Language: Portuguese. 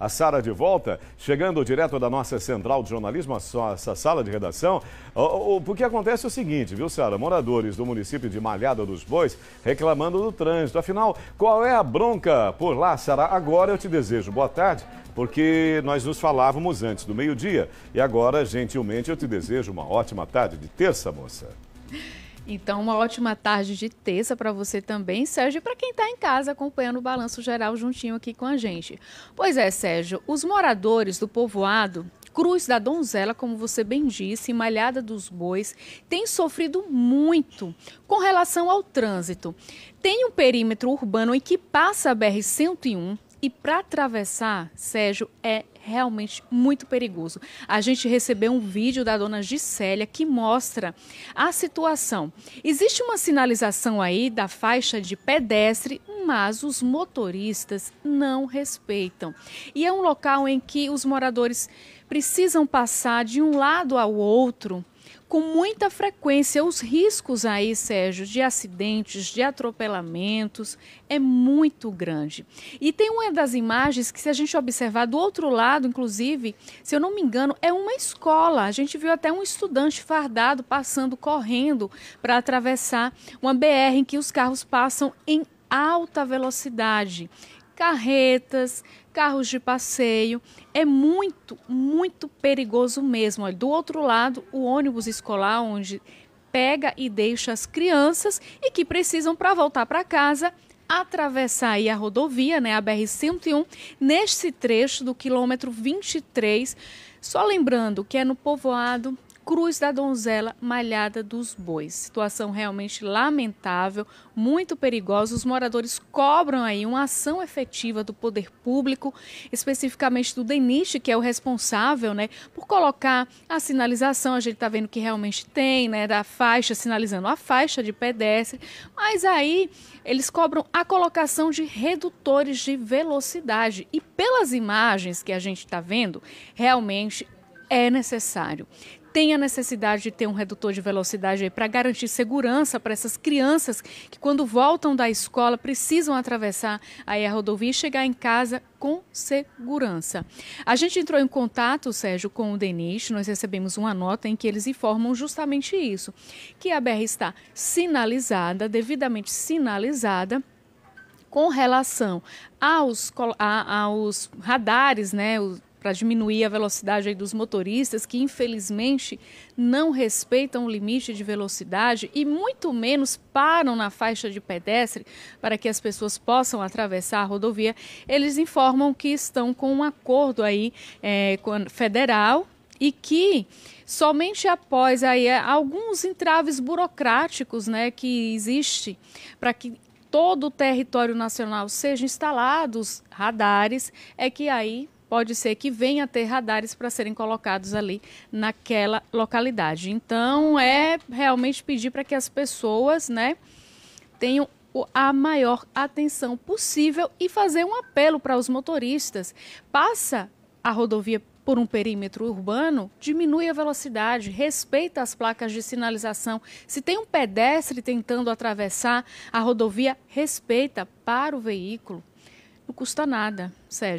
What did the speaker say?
A Sara de volta, chegando direto da nossa central de jornalismo, a nossa sala de redação. Porque acontece o seguinte, viu, Sara? Moradores do município de Malhada dos Bois reclamando do trânsito. Afinal, qual é a bronca por lá, Sara? Agora eu te desejo boa tarde, porque nós nos falávamos antes do meio-dia. E agora, gentilmente, eu te desejo uma ótima tarde de terça, moça. Então, uma ótima tarde de terça para você também, Sérgio, e para quem está em casa acompanhando o Balanço Geral juntinho aqui com a gente. Pois é, Sérgio, os moradores do povoado Cruz da Donzela, como você bem disse, Malhada dos Bois, tem sofrido muito com relação ao trânsito. Tem um perímetro urbano em que passa a BR-101, e para atravessar, Sérgio, é realmente muito perigoso. A gente recebeu um vídeo da dona Gisélia que mostra a situação. Existe uma sinalização aí da faixa de pedestre, mas os motoristas não respeitam. E é um local em que os moradores precisam passar de um lado ao outro com muita frequência. Os riscos aí, Sérgio, de acidentes, de atropelamentos, é muito grande. E tem uma das imagens que, se a gente observar do outro lado, inclusive, se eu não me engano, é uma escola. A gente viu até um estudante fardado passando, correndo para atravessar uma BR em que os carros passam em alta velocidade carretas, carros de passeio. É muito, muito perigoso mesmo. Do outro lado, o ônibus escolar, onde pega e deixa as crianças e que precisam, para voltar para casa, atravessar a rodovia, né, a BR-101, neste trecho do quilômetro 23. Só lembrando que é no povoado Cruz da Donzela Malhada dos Bois. Situação realmente lamentável, muito perigosa. Os moradores cobram aí uma ação efetiva do poder público, especificamente do DENIT, que é o responsável, né, por colocar a sinalização. A gente está vendo que realmente tem, né, da faixa sinalizando a faixa de pedestre, mas aí eles cobram a colocação de redutores de velocidade. E pelas imagens que a gente está vendo, realmente é necessário tem a necessidade de ter um redutor de velocidade para garantir segurança para essas crianças que, quando voltam da escola, precisam atravessar aí a rodovia e chegar em casa com segurança. A gente entrou em contato, Sérgio, com o Denis, nós recebemos uma nota em que eles informam justamente isso, que a BR está sinalizada, devidamente sinalizada, com relação aos, aos radares, né, para diminuir a velocidade dos motoristas que infelizmente não respeitam o limite de velocidade e muito menos param na faixa de pedestre para que as pessoas possam atravessar a rodovia. Eles informam que estão com um acordo aí é, federal e que somente após aí é, alguns entraves burocráticos, né, que existe para que todo o território nacional seja instalados radares, é que aí pode ser que venha a ter radares para serem colocados ali naquela localidade. Então, é realmente pedir para que as pessoas né, tenham a maior atenção possível e fazer um apelo para os motoristas. Passa a rodovia por um perímetro urbano, diminui a velocidade, respeita as placas de sinalização. Se tem um pedestre tentando atravessar a rodovia, respeita para o veículo. Não custa nada, Sérgio.